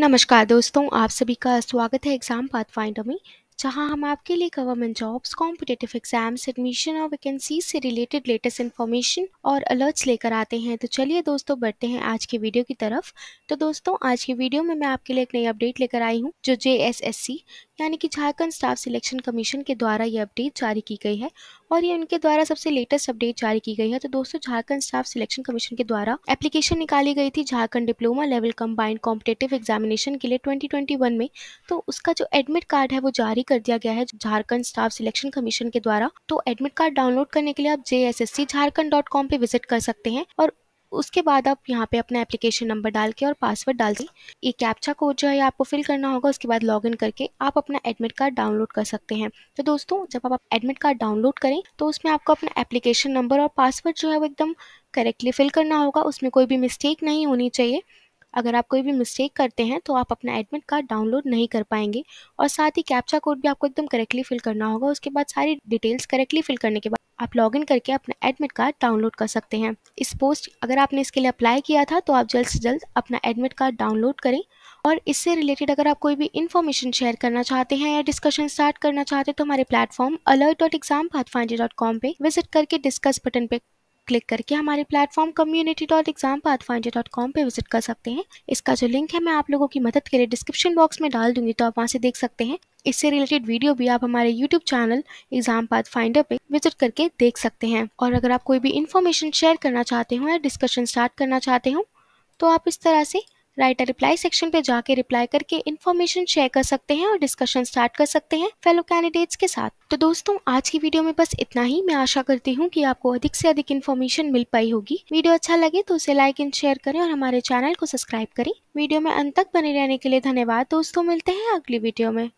नमस्कार दोस्तों आप सभी का स्वागत है एग्ज़ाम पाथ फाइंडर में जहां हम आपके लिए government jobs competitive exams admission और वैकेंसी से रिलेटेड लेटेस्ट इन्फॉर्मेशन और अलर्ट्स लेकर आते हैं तो चलिए दोस्तों बढ़ते हैं आज के वीडियो की तरफ तो दोस्तों आज के वीडियो में मैं आपके लिए एक नई अपडेट लेकर आई हूँ जो जे यानी कि झारखंड स्टाफ सिलेक्शन कमीशन के द्वारा ये अपडेट जारी की गई है और ये उनके द्वारा सबसे लेटेस्ट अपडेट जारी की गई है तो दोस्तों झारखंड स्टाफ सिलेक्शन कमीशन के द्वारा एप्लीकेशन निकाली गई थी Jharkhand diploma level combined competitive examination के लिए 2021 में तो उसका जो एडमिट कार्ड है वो जारी कर दिया गया है झारखंड स्टाफ सिलेक्शन कमीशन के द्वारा तो एडमिट कार्ड डाउनलोड करने के लिए आप जे झारखंड डॉट कॉम पे विजिट कर सकते हैं और उसके बाद आप यहाँ पे अपना एप्लीकेशन नंबर डाल के और पासवर्ड डाल दें ये कैप्चा कोड जो है आपको फिल करना होगा उसके बाद लॉगिन करके आप अपना एडमिट कार्ड डाउनलोड कर सकते हैं तो दोस्तों जब आप एडमिट कार्ड डाउनलोड करें तो उसमें आपको अपना एप्लीकेशन नंबर और पासवर्ड जो है वो एकदम करेक्टली फिल करना होगा उसमें कोई भी मिस्टेक नहीं होनी चाहिए अगर आप कोई भी मिस्टेक करते हैं तो आप अपना एडमिट कार्ड डाउनलोड नहीं कर पाएंगे और साथ ही कैप्चा कोड भी आपको एकदम करेक्टली फिल करना होगा उसके बाद सारी डिटेल्स करेक्टली फिल करने के बाद आप लॉगिन करके अपना एडमिट कार्ड डाउनलोड कर सकते हैं इस पोस्ट अगर आपने इसके लिए अप्लाई किया था तो आप जल्द से जल्द अपना एडमिट कार्ड डाउनलोड करें और इससे रिलेटेड अगर आप कोई भी इन्फॉर्मेशन शेयर करना चाहते हैं या डिस्कशन स्टार्ट करना चाहते हैं तो हमारे प्लेटफॉर्म अलर्ट डॉट एग्जाम पे विजिट करके डिस्कस बटन पे क्लिक करके हमारे platform community dot exam finder dot com पर विजिट कर सकते हैं इसका जो लिंक है मैं आप लोगों की मदद के लिए डिस्क्रिप्शन बॉक्स में डाल दूंगी तो आप वहाँ से देख सकते हैं इससे रिलेटेड वीडियो भी आप हमारे YouTube channel exam path finder पे विजिट करके देख सकते हैं और अगर आप कोई भी इन्फॉर्मेशन शेयर करना चाहते हो या डिस्कशन स्टार्ट करना चाहते हो तो आप इस तरह से राइटर रिप्लाई सेक्शन पे जाके रिप्लाई करके इन्फॉर्मेशन शेयर कर सकते हैं और डिस्कशन स्टार्ट कर सकते हैं फेलो कैंडिडेट्स के साथ तो दोस्तों आज की वीडियो में बस इतना ही मैं आशा करती हूँ कि आपको अधिक से अधिक इन्फॉर्मेशन मिल पाई होगी वीडियो अच्छा लगे तो उसे लाइक एंड शेयर करें और हमारे चैनल को सब्सक्राइब करें वीडियो में अंत तक बने रहने के लिए धन्यवाद दोस्तों मिलते हैं अगली वीडियो में